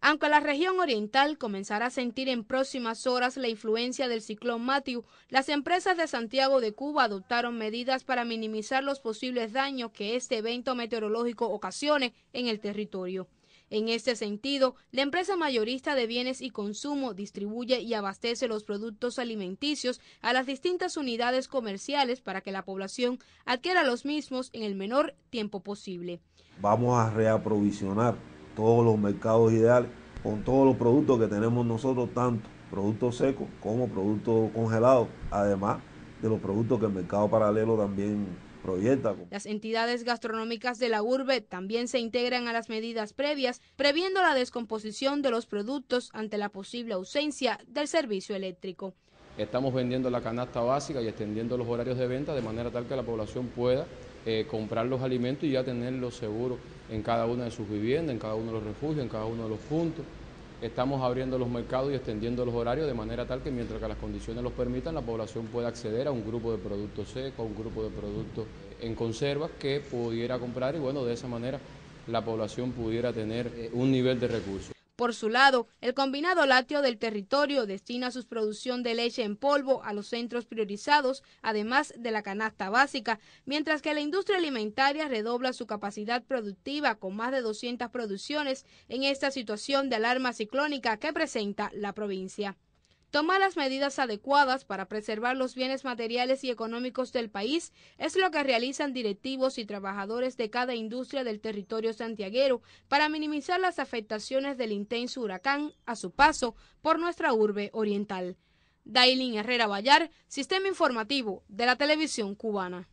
Aunque la región oriental comenzará a sentir en próximas horas la influencia del ciclón Matthew, las empresas de Santiago de Cuba adoptaron medidas para minimizar los posibles daños que este evento meteorológico ocasione en el territorio. En este sentido, la empresa mayorista de bienes y consumo distribuye y abastece los productos alimenticios a las distintas unidades comerciales para que la población adquiera los mismos en el menor tiempo posible. Vamos a reaprovisionar todos los mercados ideales, con todos los productos que tenemos nosotros, tanto productos secos como productos congelados, además de los productos que el mercado paralelo también proyecta. Las entidades gastronómicas de la urbe también se integran a las medidas previas, previendo la descomposición de los productos ante la posible ausencia del servicio eléctrico. Estamos vendiendo la canasta básica y extendiendo los horarios de venta de manera tal que la población pueda eh, comprar los alimentos y ya tenerlos seguros en cada una de sus viviendas, en cada uno de los refugios, en cada uno de los puntos. Estamos abriendo los mercados y extendiendo los horarios de manera tal que mientras que las condiciones los permitan, la población pueda acceder a un grupo de productos secos, a un grupo de productos en conservas que pudiera comprar y bueno, de esa manera la población pudiera tener eh, un nivel de recursos. Por su lado, el combinado lácteo del territorio destina su producción de leche en polvo a los centros priorizados, además de la canasta básica, mientras que la industria alimentaria redobla su capacidad productiva con más de 200 producciones en esta situación de alarma ciclónica que presenta la provincia. Tomar las medidas adecuadas para preservar los bienes materiales y económicos del país es lo que realizan directivos y trabajadores de cada industria del territorio santiaguero para minimizar las afectaciones del intenso huracán a su paso por nuestra urbe oriental. Dailin Herrera Vallar, Sistema Informativo de la Televisión Cubana.